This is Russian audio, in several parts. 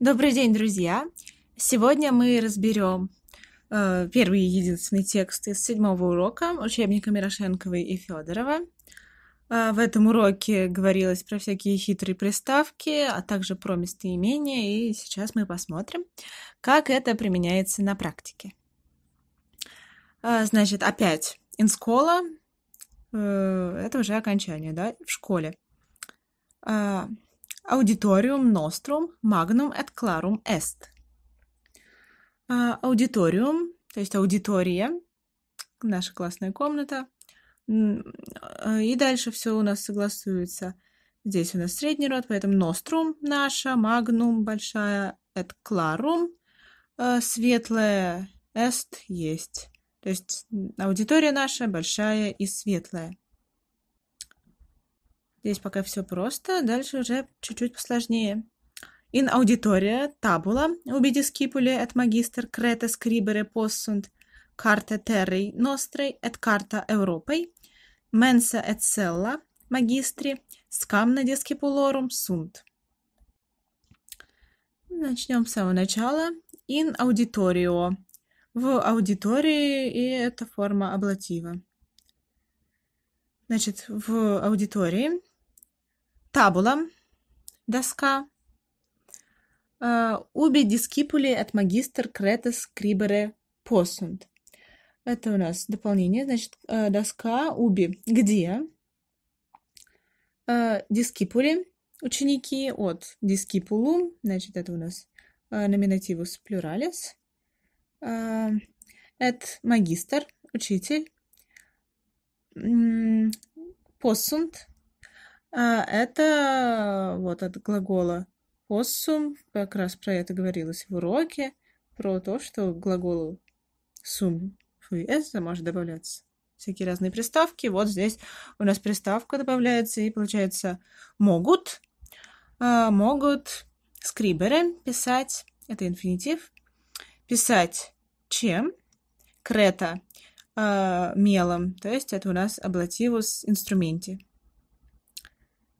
Добрый день, друзья! Сегодня мы разберем э, первый и единственный текст из седьмого урока учебника Мирошенковой и Федорова. Э, в этом уроке говорилось про всякие хитрые приставки, а также про местоимения, и сейчас мы посмотрим, как это применяется на практике. Э, значит, опять инскола, э, это уже окончание, да, в школе. Э, Аудиториум nostrum magnum et clarum est. А, аудиториум, то есть аудитория, наша классная комната. А, и дальше все у нас согласуется. Здесь у нас средний род, поэтому nostrum наша, magnum большая, et clarum а, светлая, est есть. То есть аудитория наша большая и светлая. Здесь пока все просто, дальше уже чуть-чуть посложнее. In auditoria tabula ubidiscipuli et magister creta scribere possunt carte terrei nostrei et carta Europei, mensa et cella magistri scamna discipulorum sunt. Начнем с самого начала. In auditorio. В аудитории, и это форма аблатива. Значит, в аудитории табула, доска. Уби дискипули от магистр кретес крибере посунд. Это у нас дополнение, значит, э, доска уби. Где? Дискипули, э, ученики от дискипулум, значит, это у нас э, номинативус плюралис. Эт магистр, учитель. Посунд, а это вот от глагола «поссум», как раз про это говорилось в уроке, про то, что к глаголу «сум» это может добавляться всякие разные приставки. Вот здесь у нас приставка добавляется, и получается «могут», а, «могут», «скриберы» писать, это инфинитив, писать «чем», «крета», «а, мелом, то есть это у нас облативус инструменте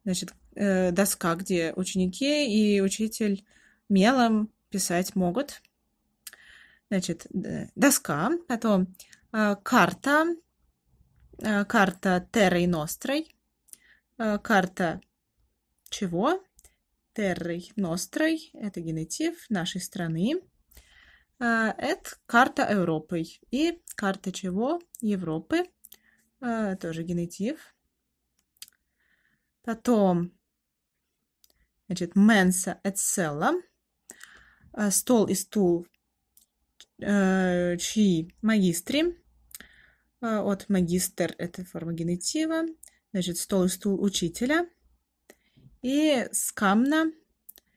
значит, э, доска, где ученики и учитель мелом писать могут. Значит, доска, потом э, карта, э, карта Террой Нострой, карта чего? Террой Нострой, это генетив нашей страны. Это карта Европы и карта чего? Европы, тоже генетив. Потом, значит, менса эцелла, э, стол и стул, э, чьи магистри, э, от магистр – это форма генитива значит, стол и стул учителя, и скамна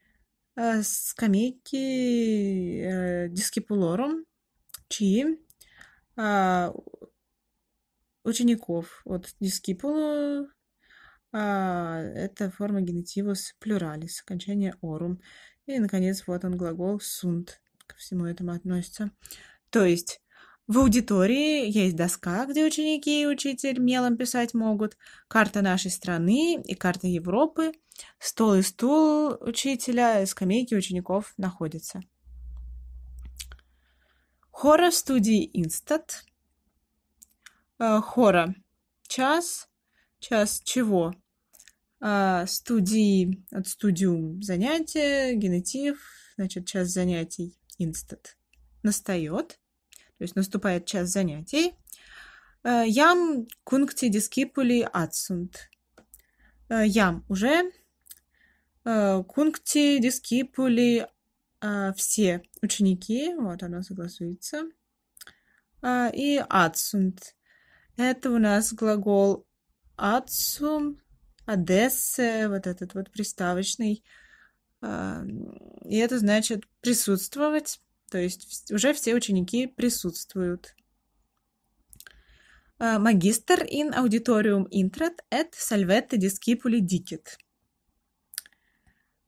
– скамейки дискипулорум, чьи учеников от дискипулу а, это форма генитивус плюралис, окончание орум. И, наконец, вот он глагол sunt, ко всему этому относится. То есть в аудитории есть доска, где ученики и учитель мелом писать могут, карта нашей страны и карта Европы, стол и стул учителя, скамейки учеников находятся. Хора в студии Инстат. А, хора. Час. Час чего? А, студии, от студиум занятия, генетив, значит, час занятий, инстат. Настает, то есть наступает час занятий. Э, ям кункти дискипули адсунт. Э, ям уже. Э, кункти дискипули все ученики. Вот оно согласуется. И адсунт. Это у нас глагол адсум Одессы, вот этот вот приставочный. А, и это значит присутствовать, то есть уже все ученики присутствуют. А, магистр in auditorium intrat et salvete discipuli dicit.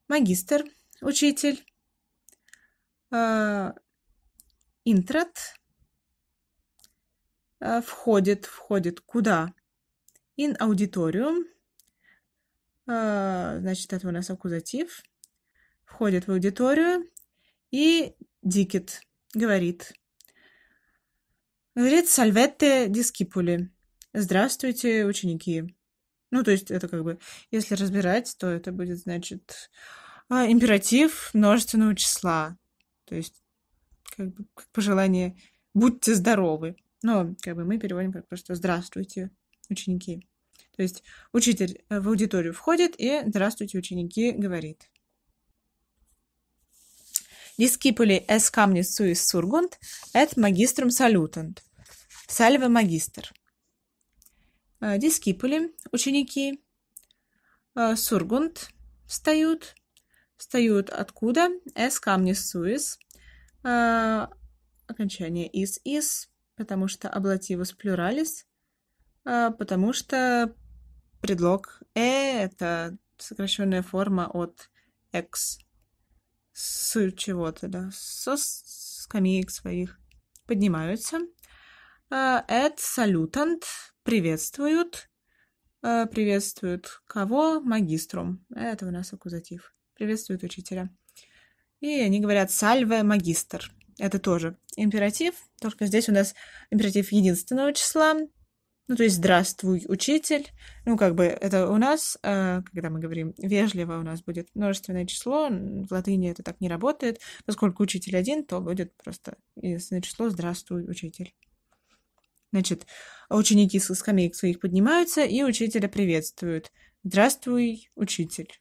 Магистр, учитель. А, Интрат входит, входит куда? In auditorium а, значит, это у нас аккузатив, входит в аудиторию, и Дикет говорит. Говорит «Сальветте дискипули». «Здравствуйте, ученики». Ну, то есть это как бы, если разбирать, то это будет, значит, а, императив множественного числа. То есть как бы как пожелание «будьте здоровы». Но как бы мы переводим как просто «здравствуйте, ученики». То есть учитель э, в аудиторию входит и «Здравствуйте, ученики!» говорит. Discipuli es камни suis surgunt, et magistrum salutant. Salve магистр. Discipuli, «Э, ученики, «Э, сургунт встают. Встают откуда? Es камни suis. Окончание is is, потому что облативус плюралис, потому что предлог «э» — это сокращенная форма от «экс». С чего-то, да, со скамеек своих поднимаются. А, «Эд салютант» — приветствуют. А, приветствуют кого? Магиструм. Это у нас аккузатив. Приветствуют учителя. И они говорят «сальве магистр». Это тоже императив, только здесь у нас императив единственного числа, ну, то есть «здравствуй, учитель». Ну, как бы это у нас, э, когда мы говорим «вежливо», у нас будет множественное число. В латыни это так не работает. Поскольку учитель один, то будет просто единственное число «здравствуй, учитель». Значит, ученики со скамеек своих поднимаются и учителя приветствуют. «Здравствуй, учитель».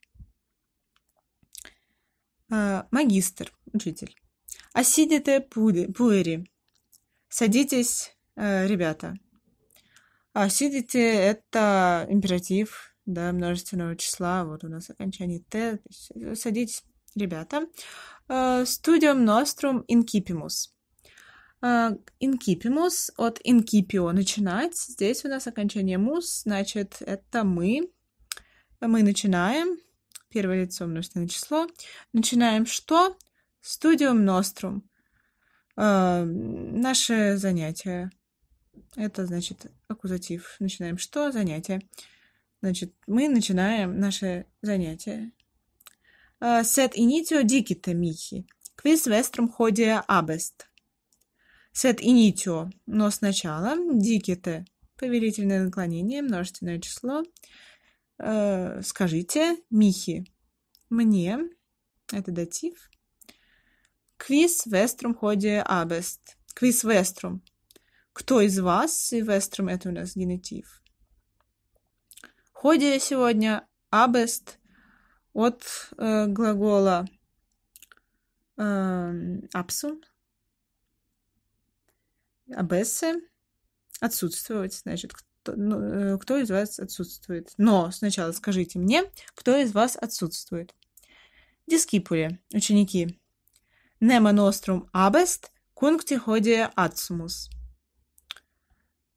Э, магистр, учитель. «Асидите пуэри». «Садитесь, э, ребята». А сидите, это императив, да, множественного числа. Вот у нас окончание «т». Э, садитесь, ребята. Э, Studium nostrum incipimus. Э, incipimus от incipio начинать. Здесь у нас окончание «мус», значит, это мы. Мы начинаем. Первое лицо, множественное число. Начинаем что? Studium nostrum. Э, наше занятие. Это значит аккузатив. Начинаем что? Занятие. Значит, мы начинаем наше занятие. Сет а, initio dicite михи. Quis vestrum hodie abest. Сет initio, но сначала dicite. Повелительное наклонение, множественное число. А, скажите, Михи, мне, это датив, Квис веструм ходи абест. Квис веструм кто из вас с Сильвестром, это у нас генитив. В ходе сегодня абест от э, глагола э, эм, абсум, абесе, отсутствовать, значит, кто, ну, э, кто из вас отсутствует. Но сначала скажите мне, кто из вас отсутствует. Дискипули, ученики. Немо нострум абест, кункти ходи ацумус.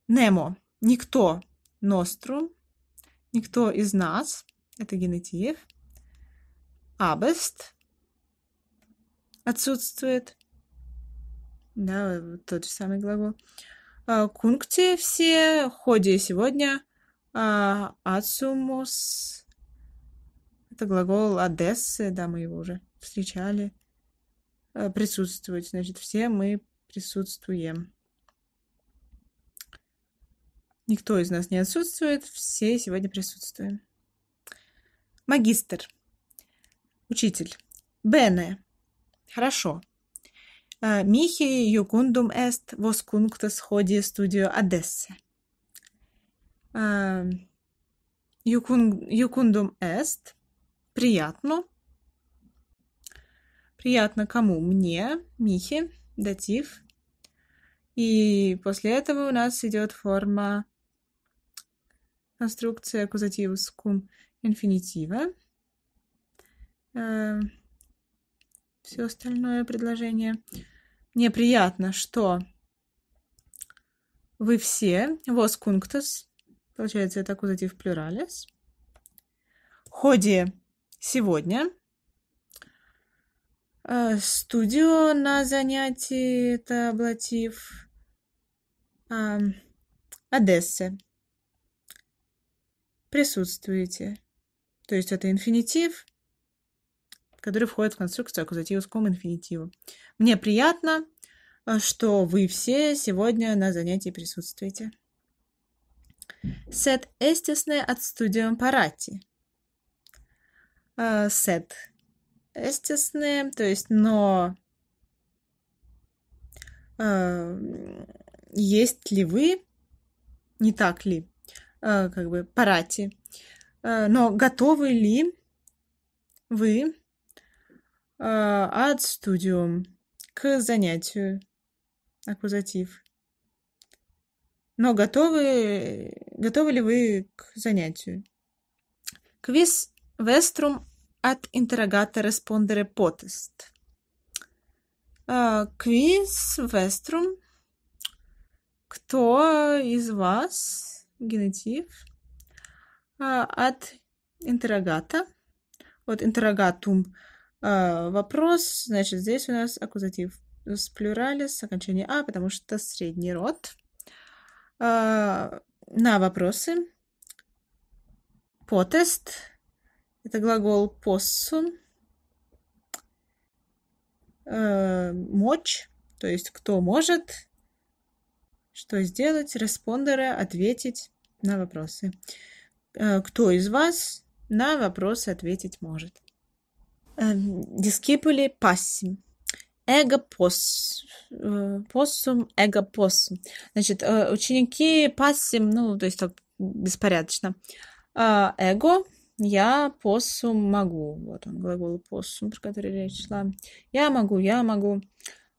Немо. Никто. Нострум. Никто из нас. Это генитив, Абест. Отсутствует. Да, тот же самый глагол. А, Кункти все. ходи сегодня. А, ацумус. Это глагол Одессы. Да, мы его уже встречали. А, Присутствовать. Значит, все мы присутствуем. Никто из нас не отсутствует, все сегодня присутствуем. Магистр. Учитель. Бене. Хорошо. А, Михи юкундум эст воскунктас ходи студио Одессе. А, юкундум эст. Приятно. Приятно кому? Мне, Михе, датив. И после этого у нас идет форма конструкция аккузативус кум инфинитива. Э, все остальное предложение. Мне приятно, что вы все, vos cunctus, получается, это аккузатив плюралис, в ходе сегодня э, студио на занятии, это облатив Одессы присутствуете. То есть это инфинитив, который входит в конструкцию аккузатива с ком инфинитивом. Мне приятно, э, что вы все сегодня на занятии присутствуете. Сет естественное от студиум парати. Э, сет естественное, то есть но э, есть ли вы, не так ли? Э, как бы парати. Э, но готовы ли вы э, от студиум к занятию? Аккузатив. Но готовы, готовы ли вы к занятию? Квиз веструм от интеррогата респондере потест. Квиз веструм. Кто из вас генитив а, от интеррогата. Вот интеррогатум а, вопрос, значит, здесь у нас аккузатив с плюралис, окончание «а», потому что средний род. А, на вопросы. Потест. Это глагол possum э, Мочь, то есть кто может. Что сделать? Респондеры ответить на вопросы. Э, кто из вас на вопросы ответить может? Эм, discipuli passim. Эго пос. посум, эго посум. Значит, э, ученики пассим, ну, то есть так беспорядочно. Эго, я посум могу. Вот он, глагол посум, про который речь шла. Я могу, я могу.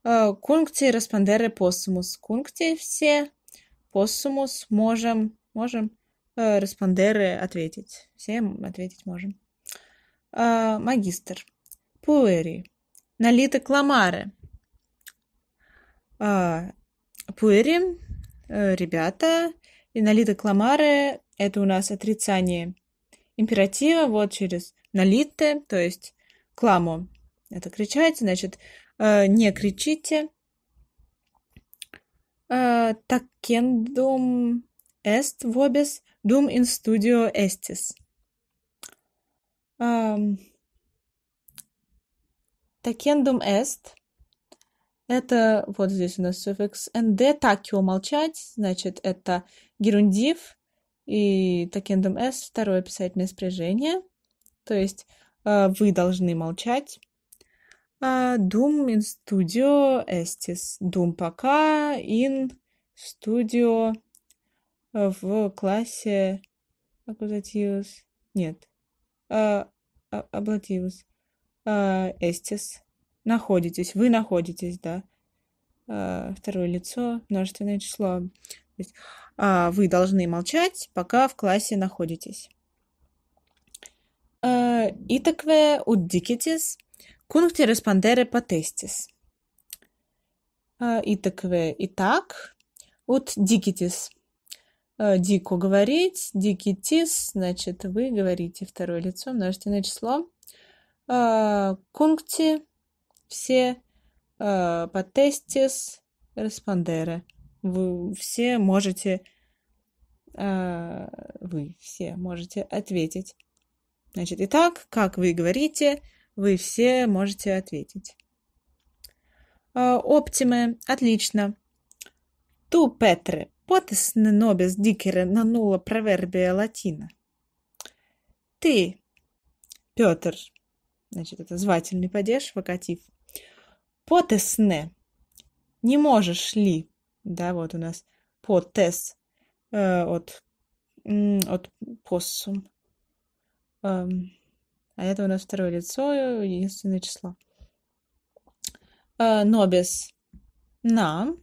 Э, кункти респондеры посумус. Кункти все. Посумус можем. Можем. Э, респондеры ответить. всем ответить можем. Э, магистр. Пуэри. Налиты кламары. Пуэри. Ребята. И налиты кламары. Это у нас отрицание императива. Вот через налиты, то есть кламу. Это кричать, значит, Э, не кричите. Э, такендум эст vobis дум ин студио эстис. Такендум эст это вот здесь у нас суффикс nd, такио молчать, значит, это герундив, и такендум эст второе писательное спряжение, то есть э, вы должны молчать. Dum in studio estis. Dum пока in studio э, в классе аккузативус. Нет. А, estis. А, а, находитесь. Вы находитесь, да. А, второе лицо, множественное число. вы должны молчать, пока в классе находитесь. Итакве уддикитис – Пункти respondere а, patestis. Итакве итак. От дикитис. А, дико говорить. Дикитис, значит, вы говорите второе лицо, множественное число. Пункти а, все потестис респондеры. Вы все можете вы все можете ответить. Значит, итак, как вы говорите, вы все можете ответить. А, Оптиме, отлично. Ту Петре, potes нобес dicere на нула провербия латина. Ты, Петр, значит, это звательный падеж, вокатив. Потесне, не можешь ли, да, вот у нас потес э, от, от поссум. Эм, а это у нас второе лицо, единственное число. Э, Нобис нам.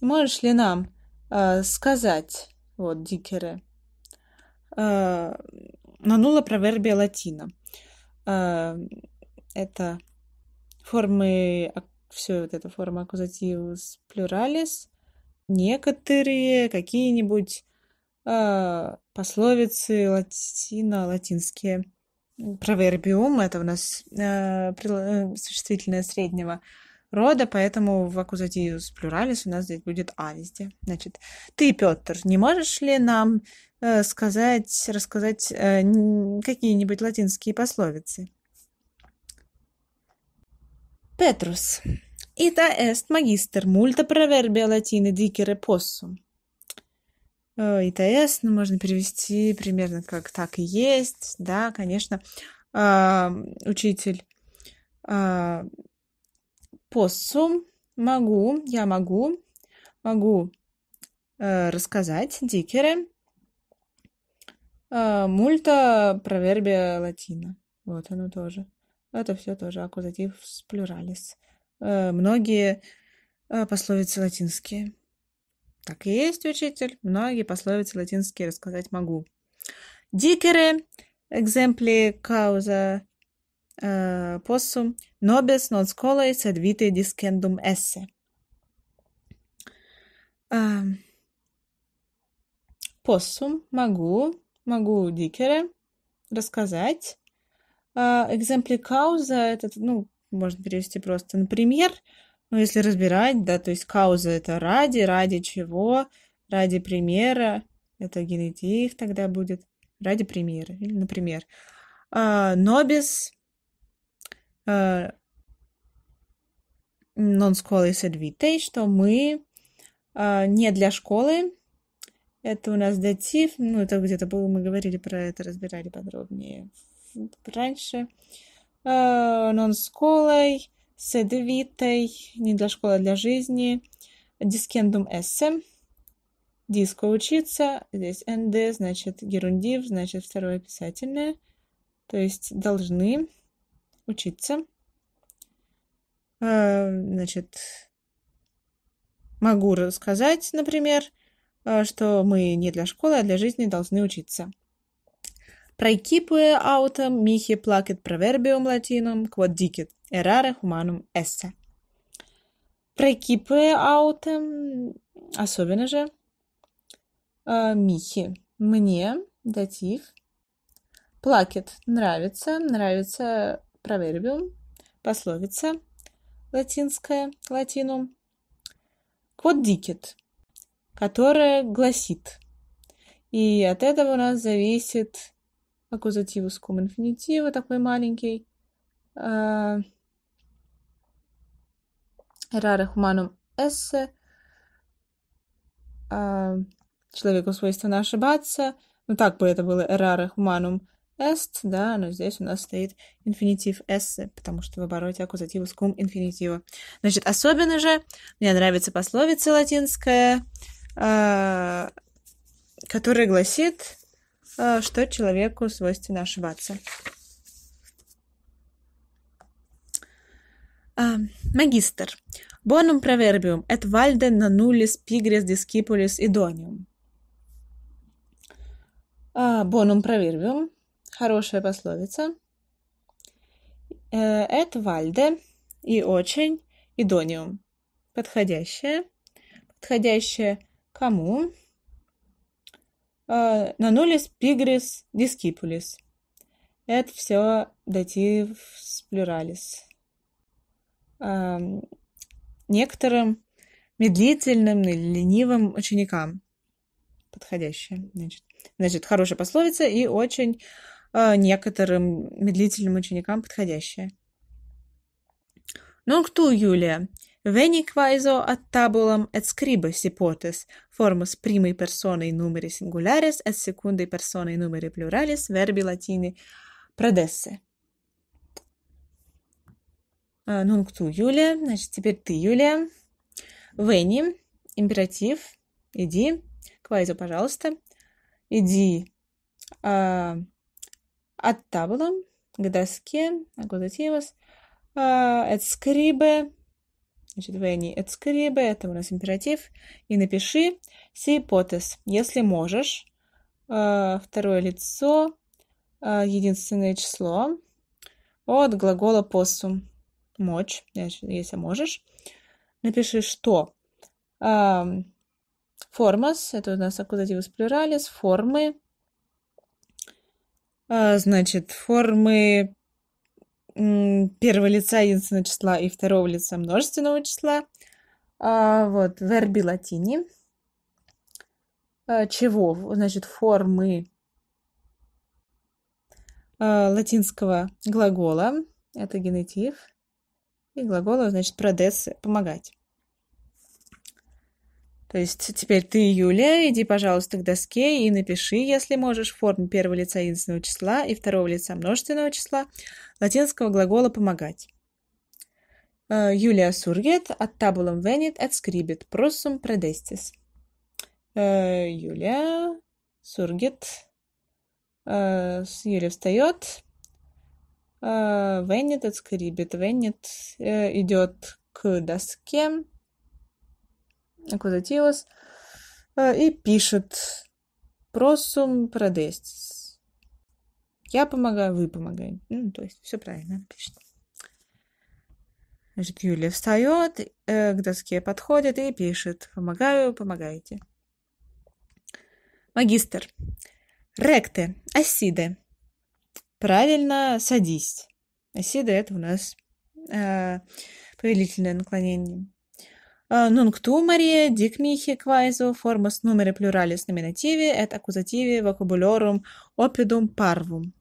Можешь ли нам э, сказать, вот, дикеры, э, нанула провербия латина. Это формы, все вот эта форма с плюралис, некоторые, какие-нибудь э, пословицы латино-латинские провербиум, это у нас а, э, существительное среднего рода, поэтому в акузативе с плюралис у нас здесь будет «а» везде. Значит, ты, Петр, не можешь ли нам э, сказать, рассказать э, какие-нибудь латинские пословицы? Петрус. Ита эст магистр мульта провербия латины дикере possum Э, ИТС, ну, можно перевести примерно как так и есть, да, конечно, а, учитель а, постсум, могу, я могу, могу э, рассказать дикеры, э, мульта провербия латина, вот оно тоже. Это все тоже аккузатив с плюралис. Многие пословицы латинские. Так и есть, учитель. Многие пословицы латинские рассказать могу. Дикеры, экземпли кауза э, поссум, нобес non scolae, sed vitae discendum esse. Поссум могу, могу дикере рассказать. А, экземпли кауза, это, ну, можно перевести просто, например, ну, если разбирать, да, то есть кауза это ради, ради чего, ради примера, это генетик тогда будет, ради примера, или, например, а, нобис а, non scolis ad vitae, что мы а, не для школы, это у нас датив, ну, это где-то было, мы говорили про это, разбирали подробнее раньше. Non scolai, с не для школы, а для жизни, дискендум эссе, диско учиться, здесь нд, значит герундив, значит второе писательное, то есть должны учиться. А, значит, могу рассказать, например, а, что мы не для школы, а для жизни должны учиться. Praecipue autem mihi placet proverbium latinum, quod dicit Errare humanum esse. Про экипы ауты, особенно же э, Михи. Мне датив Плакет нравится, нравится провербиум, пословица латинская, латину Код дикет, которая гласит. И от этого у нас зависит аккузативус кум инфинитива, такой маленький. Uh, Рара хуманум Эссе, человеку свойственно ошибаться. Ну, так бы это было Рара Хуманум Эст, да, но здесь у нас стоит инфинитив эссе, потому что в обороте аккузатива кум инфинитива. Значит, особенно же мне нравится пословица латинская, а, которая гласит, а, что человеку свойственно ошибаться. А, магистр. Bonum proverbium et valde nanullis pigres discipulis idonium. bonum а, proverbium. Хорошая пословица. Э, et valde и очень идониум. Подходящее. Подходящее кому? Нанулис пигрис дискипулис. Это все датив с плюралис э, некоторым медлительным или ленивым ученикам. подходящая, значит. Значит, хорошая пословица и очень э, некоторым медлительным ученикам подходящая. Нокту Юлия. Veni quaiso ad tabulam et scribes hipotes, formus primei personae numeri singulares et secundei personae numeri pluralis verbi latini prodesse. А, Нункту Юлия. Значит, теперь ты, Юлия. Вени. Императив. Иди. Квайзо, пожалуйста. Иди. А, от табла к доске. Агудативас. Эт а, скрибе. Значит, вени эт скрибе. Это у нас императив. И напиши сейпотес, если можешь. А, второе лицо единственное число от глагола посум мочь, если можешь. Напиши что. Формас, это у нас аккузативус плюралис, формы. А, значит, формы первого лица единственного числа и второго лица множественного числа. А, вот, верби латини. А, чего? Значит, формы латинского глагола. Это генетив. И глагола значит, продеться, помогать. То есть теперь ты, Юлия, иди, пожалуйста, к доске и напиши, если можешь, в форме первого лица единственного числа и второго лица множественного числа латинского глагола «помогать». Э, Юлия сургет от табулом венит et scribit prosum predestis. Юлия сургет. Э, Юлия встает, Э, Венит отскребет. Венит э, идет к доске. Аккузативос. Э, и пишет просум продестис. Я помогаю, вы помогаете. Ну, то есть все правильно пишет. Значит, Юлия встает, к доске подходит и пишет «Помогаю, помогайте». Магистр. Ректе, асиде, Правильно, садись. Оседа – это у нас э, повелительное наклонение. А, Нункту Мария, дик михи квайзу, форма с формус плюрали с номинативе et accusativi vocabularum опидум парвум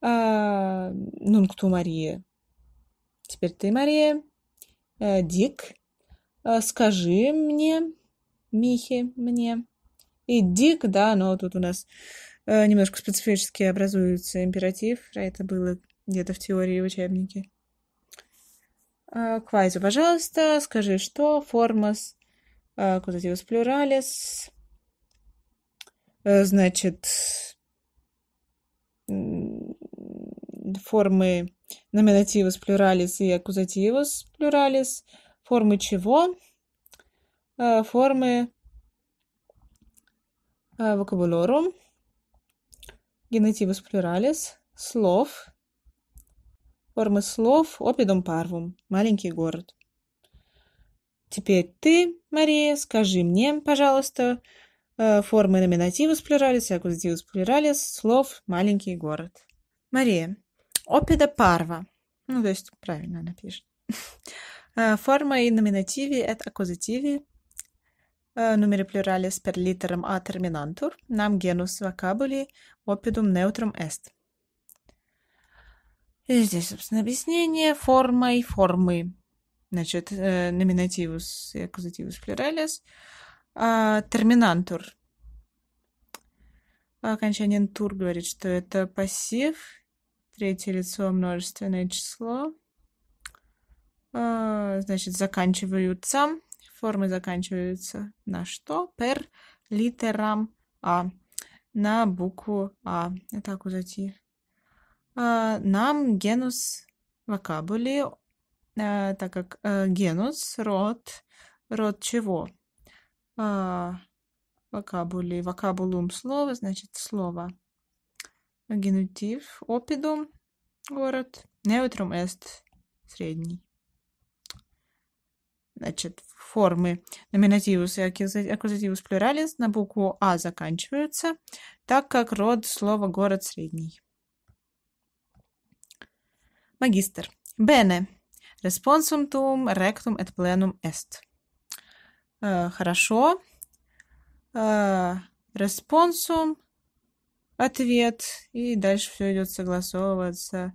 а, Нункту Мария. Теперь ты, Мария. Э, дик, э, скажи мне, Михи, мне. И дик, да, но тут у нас Э, немножко специфически образуется императив. А это было где-то в теории учебнике. А, Квайзу, пожалуйста, скажи, что формас а, кузативус плюралис э, значит формы номинативус плюралис и аккузативус плюралис, формы чего? Э, формы вокабулорум генитивус плюралис, слов, формы слов опидом парвум, маленький город. Теперь ты, Мария, скажи мне, пожалуйста, э, формы номинативус плюралис, аккузативус плюралис, слов маленький город. Мария. Опида парва. Ну, то есть правильно она пишет. Э, форма и номинативе это акузативе. Э, numere plurales per literam a terminantur, nam genus vocabuli oppidum neutrum est. И здесь, собственно, объяснение формой формы. Значит, номинативус и аккузативус плюралис. Терминантур. Окончание тур говорит, что это пассив. Третье лицо множественное число. Значит, заканчиваются формы заканчиваются на что? Per литерам А. На букву А. Это аккузатив. Нам генус вокабули, а, так как э, генус, род, род чего? А, вокабули, вокабулум слово, значит слово. Генутив, опидум, город. Неутрум эст, средний значит, формы номинативус и аккузативус плюралис на букву А заканчиваются, так как род слова «город» средний. Магистр. Бене. Responsum tuum rectum et plenum est. Э, хорошо. Э, ответ. И дальше все идет согласовываться,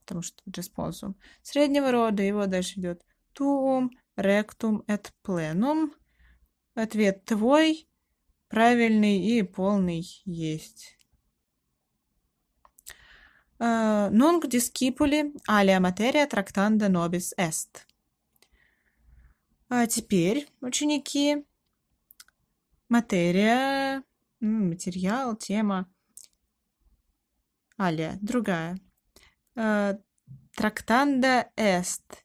потому что responsum среднего рода, его дальше идет tuum, ректум et plenum. Ответ твой правильный и полный есть. Э, Нунг дискипули алия материя трактанда нобис est. А теперь, ученики, материя, материал, тема, алия, другая. Э, трактанда est.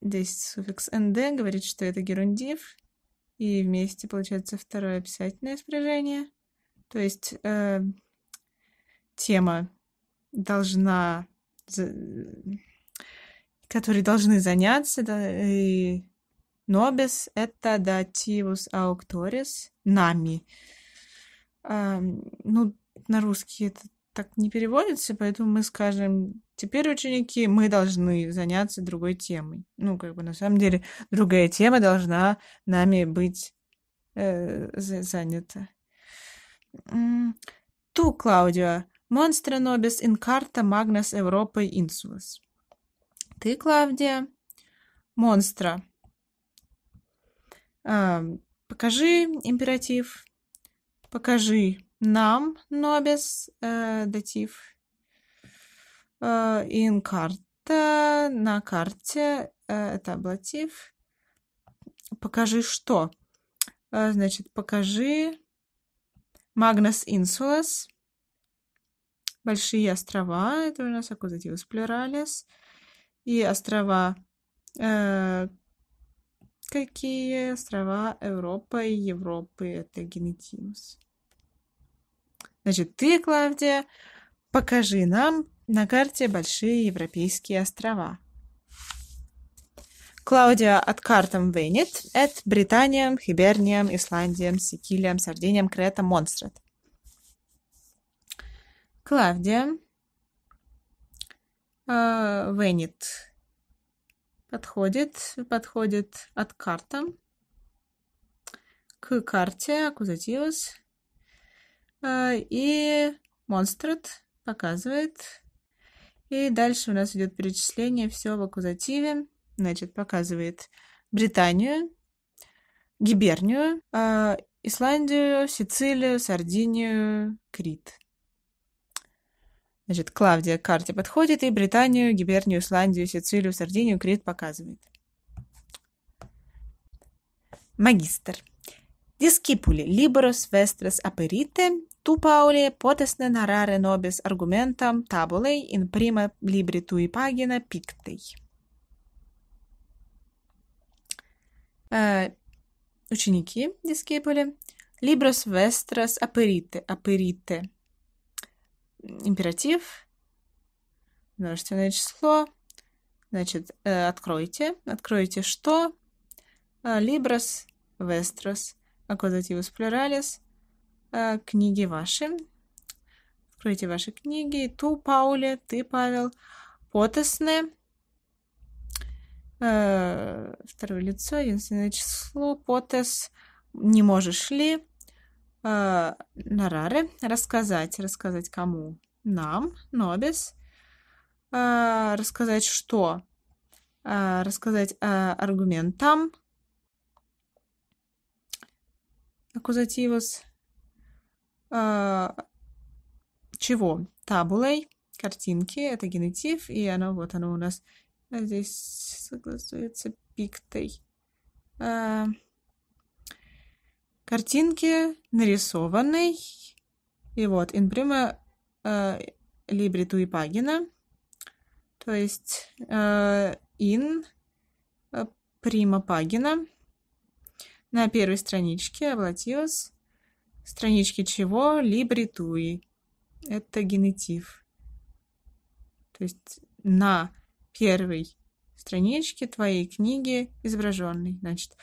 Здесь суффикс «нд» говорит, что это герундив. И вместе получается второе писательное спряжение. То есть э, тема должна... За, которые должны заняться, да, и Нобис — это дативус аукторис нами. А, ну, на русский это так не переводится, поэтому мы скажем, теперь ученики, мы должны заняться другой темой. Ну, как бы на самом деле другая тема должна нами быть э, занята. Ту, Клаудио, монстра нобис инкарта магнас Европы инсулас. Ты, Клавдия, монстра. А, покажи императив. Покажи нам nobis э, dativ э, карта на карте э, это облатив. Покажи что? Э, значит, покажи Магнус Инсулас. Большие острова. Это у нас аккузативус плюралис. И острова э, Какие острова Европы и Европы? Это генетимус. Значит, ты, Клавдия, покажи нам на карте большие европейские острова. Клаудия от картам Венит, от Британиям, Хиберниям, Исландиям, Сикилиям, Сардиниям, Крета, Монстрет. Клавдия. Венит. Э, подходит, подходит от карта. К карте, аккузативус. А, и монстрат показывает. И дальше у нас идет перечисление, все в аккузативе. Значит, показывает Британию, Гибернию, а, Исландию, Сицилию, Сардинию, Крит. Значит, Клавдия к карте подходит и Британию, Гибернию, Исландию, Сицилию, Сардинию, Крит показывает. Магистр. Discipuli liberos vestras aperite, Tu, Paule, potes nenarare nobis argumentam tabulei in prima libri tui pagina pictei. Э, ученики Дискеполи. Libros vestras aperite, aperite. Императив. Множественное число. Значит, э, откройте. Откройте что? Libros vestras. Аккузативус плюралис. Э, книги ваши. Откройте ваши книги. Ту, Пауле, ты, Павел. Потесне. Э, второе лицо, единственное число. Потес. Не можешь ли? Э, нараре. Рассказать. Рассказать кому? Нам. Нобис. Э, рассказать что? Э, рассказать э, аргументам. Аккузативус э, чего? Табулой, картинки, это генитив, и оно вот оно у нас э, здесь согласуется пиктой. Э, картинки нарисованной, и вот инприма э, а, libri и пагина, то есть э, in prima pagina на первой страничке Аблатиус странички чего? Либритуи. Это генитив. То есть на первой страничке твоей книги изображенный. Значит,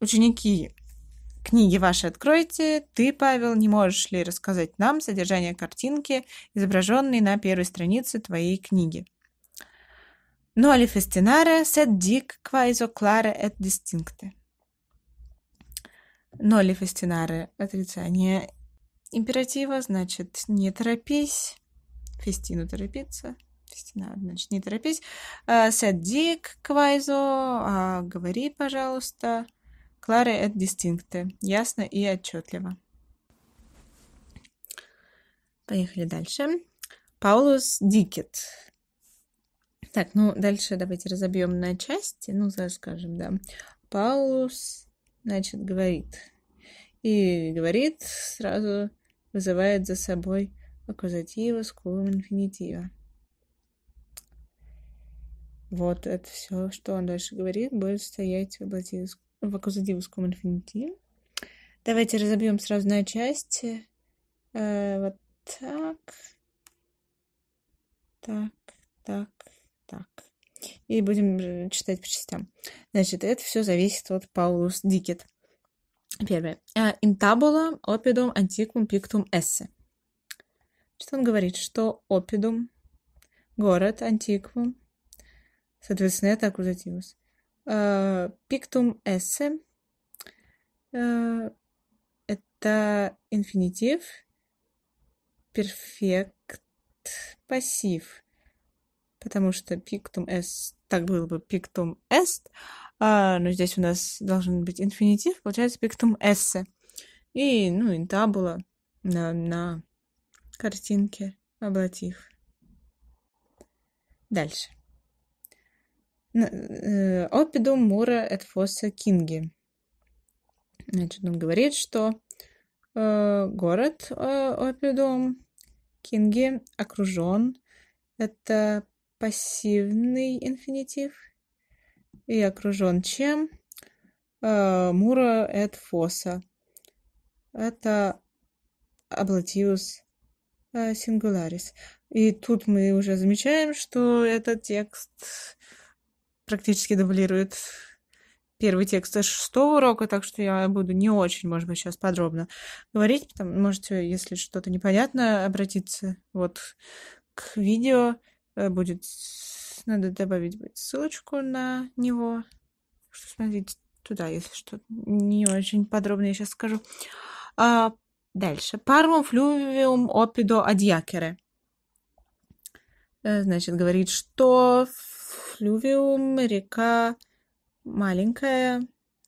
ученики, книги ваши откройте. Ты, Павел, не можешь ли рассказать нам содержание картинки, изображенной на первой странице твоей книги? Ноли ну, фестинаре сет дик квайзо кларе эт дистинкте. Нолли Фестинары – отрицание императива, значит, не торопись. Фестину торопиться. Фестинар, значит, не торопись. А, Садик квайзо, а, говори, пожалуйста. Клары это дистинкты. Ясно и отчетливо. Поехали дальше. Паулус Дикет. Так, ну дальше давайте разобьем на части. Ну, скажем, да. Паулус значит, говорит. И говорит сразу вызывает за собой аккузатива с клубом инфинитива. Вот это все, что он дальше говорит, будет стоять в, области, в аккузативском инфинитиве. Давайте разобьем сразу на части. Э, вот так. Так, так, так. И будем читать по частям. Значит, это все зависит от Паулус Дикет. Первое. Интабула опидум антиквум пиктум эссе. Что он говорит? Что опидум, город, антиквум, соответственно, это аккузативус. Пиктум «А, эссе – э, это инфинитив, перфект, пассив потому что пиктум s так было бы пиктум est, а, но здесь у нас должен быть инфинитив, получается пиктум esse. И, ну, интабула на, на картинке облатив. Дальше. Э, Опидум мура эт фоса кинги. Значит, он говорит, что э, город э, Опидум Кинги окружен. Это пассивный инфинитив и окружен чем? Э, Мура эт фоса. Это облатиус э, сингулярис. И тут мы уже замечаем, что этот текст практически дублирует первый текст шестого урока, так что я буду не очень, может быть, сейчас подробно говорить. Там можете, если что-то непонятно, обратиться вот к видео. Э, будет... Надо добавить будет ссылочку на него. Смотрите туда, если что. Не очень подробно я сейчас скажу. А, дальше. Парвум Fluvium Opido Adiacere. Э, значит, говорит, что флювиум, река маленькая,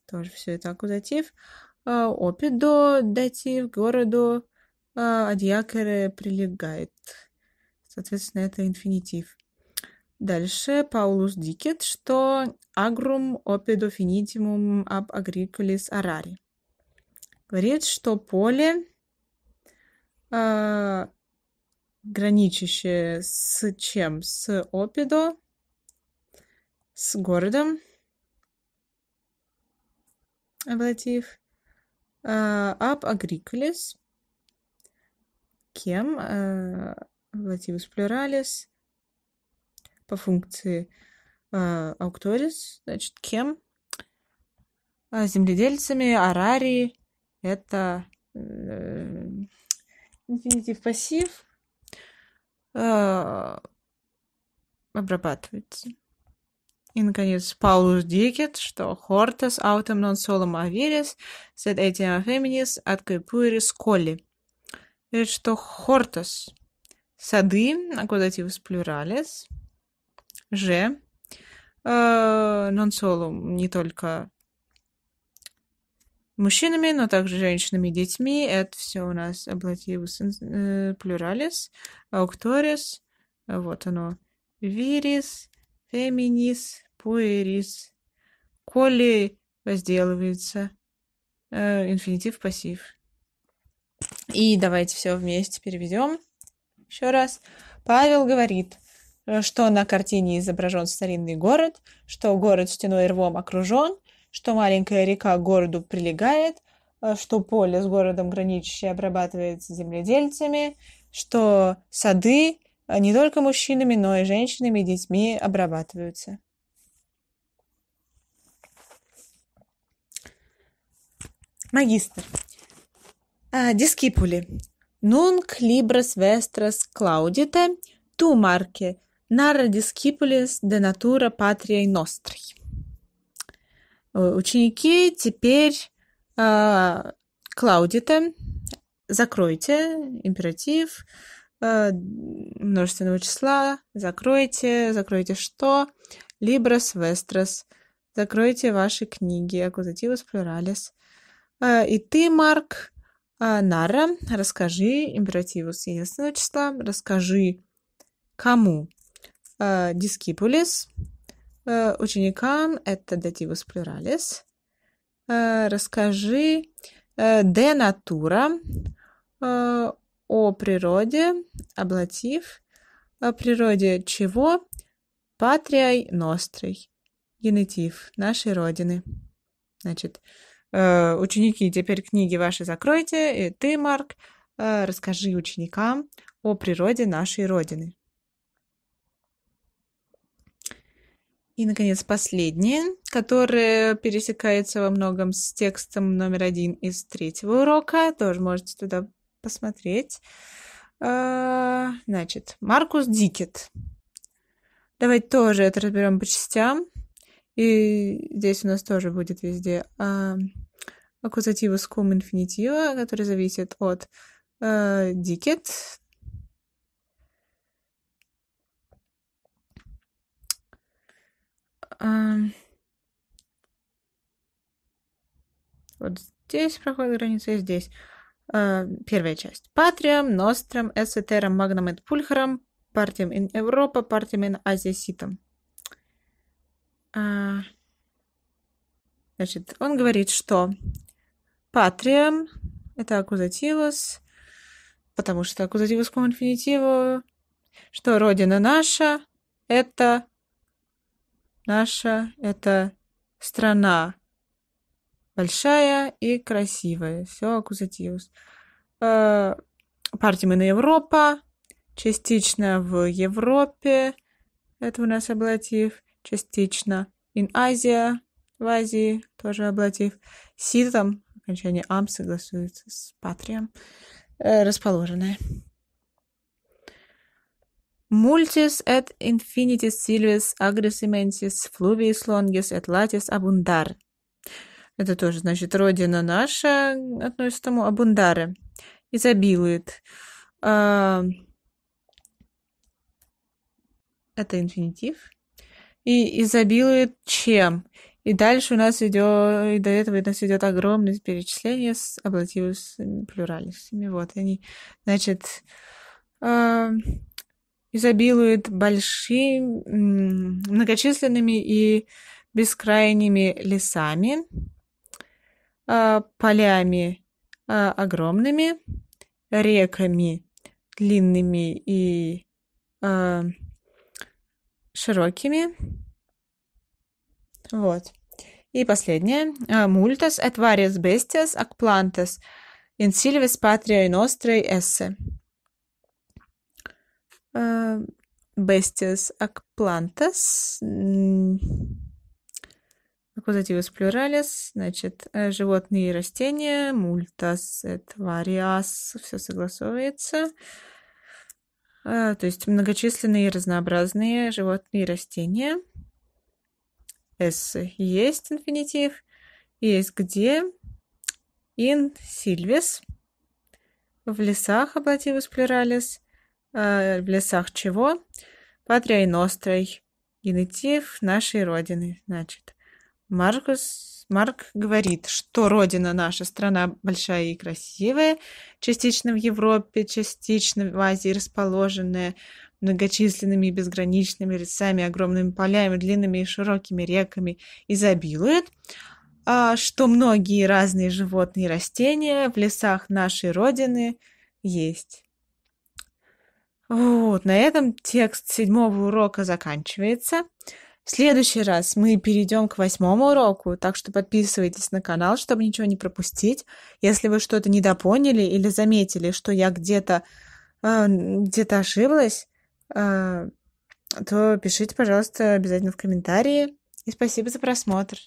тоже все это аккузатив. А, Опидо, датив, городу, адьякере прилегает. Соответственно, это инфинитив. Дальше Паулус Дикет, что агрум опедо финитимум об агрикулис арари. Говорит, что поле, э, граничащее с чем? С опедо, с городом, облатив, э, об агрикулис, кем? Э, Relativus pluralis по функции аукторис, значит, кем? А, земледельцами, арарии. Это инфинитив пассив э, обрабатывается. И, наконец, Паулус Дикет, что «Hortus autem non solum aviris, sed etiam feminis ad caepuris colli». Говорит, что «Hortus» сады, аккудативус плюралес, же, э, нонсолум, не только мужчинами, но также женщинами и детьми. Это все у нас облативус э, плюралис, аукторис, вот оно, вирис, феминис, пуэрис. Коли возделывается э, инфинитив, пассив. И давайте все вместе переведем. Еще раз. Павел говорит, э, что на картине изображен старинный город, что город стеной рвом окружен, что маленькая река к городу прилегает, э, что поле с городом граничащее обрабатывается земледельцами, что сады э, не только мужчинами, но и женщинами и детьми обрабатываются. Магистр. А, дискипули. Нунк Либрас Вестрас claudite, tu, Marce, narra discipulis de natura patriae nostri. Ученики, теперь э, Клаудите, закройте императив э, множественного числа, закройте, закройте что? Либрас Вестрас, закройте ваши книги, аккузативус pluralis. Э, а, и ты, Марк, а, Нара, расскажи императиву единственного числа, расскажи кому? А, Дискипулис, а, ученикам, это дативус плюралис. Расскажи де натура о природе, облатив, о природе чего? Патриай нострой, генетив нашей Родины. Значит, Э, ученики, теперь книги ваши закройте, и ты, Марк, э, расскажи ученикам о природе нашей Родины. И, наконец, последнее, которое пересекается во многом с текстом номер один из третьего урока. Тоже можете туда посмотреть. Э, значит, Маркус Дикет. Давайте тоже это разберем по частям. И здесь у нас тоже будет везде а, аккузативы с кум инфинитива, который зависит от э, дикет. А, вот здесь проходит граница, и здесь а, первая часть. Патриам, Нострам, Эссетерам, Магнам и Пульхарам, партиям in Европа, партиям in Азия Ситом. А, значит, он говорит, что патриам – это акузативус, потому что акузативус к инфинитиву, что родина наша – это наша – это страна большая и красивая. Все аккузативус. Э, Партимена Европа, частично в Европе, это у нас аблатив – частично. In Asia, в Азии, тоже абlative. Ситом, окончание ам согласуется с патрием, э, расположенное. Multis et infinitis silvis aggressimensis fluviis longis et latis abundar. Это тоже значит «Родина наша» относится к тому «Абундаре» – «изобилует». А, это инфинитив и изобилует чем. И дальше у нас идет, и до этого у нас идет огромное перечисление с облативус плюралисами. Вот они, значит, э, изобилует большими, многочисленными и бескрайними лесами, э, полями э, огромными, реками длинными и э, широкими. Вот. И последнее. Multas а, et varias bestias ac plantas in silvis patriae nostrae esse. А, bestias ac plantas. Аккузативус плюралис, значит, э, животные и растения, мультас, et varias, все согласовывается. А, то есть многочисленные разнообразные животные и растения. С есть инфинитив, есть где, ин silvis, в лесах облативус плюралис, а, в лесах чего, патрия и нострой, генетив нашей родины, значит. Маркус Марк говорит, что родина наша, страна большая и красивая, частично в Европе, частично в Азии расположенная, многочисленными и безграничными лесами, огромными полями, длинными и широкими реками, изобилует, а, что многие разные животные и растения в лесах нашей Родины есть. Вот, на этом текст седьмого урока заканчивается. В следующий раз мы перейдем к восьмому уроку, так что подписывайтесь на канал, чтобы ничего не пропустить. Если вы что-то недопоняли или заметили, что я где-то э, где-то ошиблась, э, то пишите, пожалуйста, обязательно в комментарии. И спасибо за просмотр.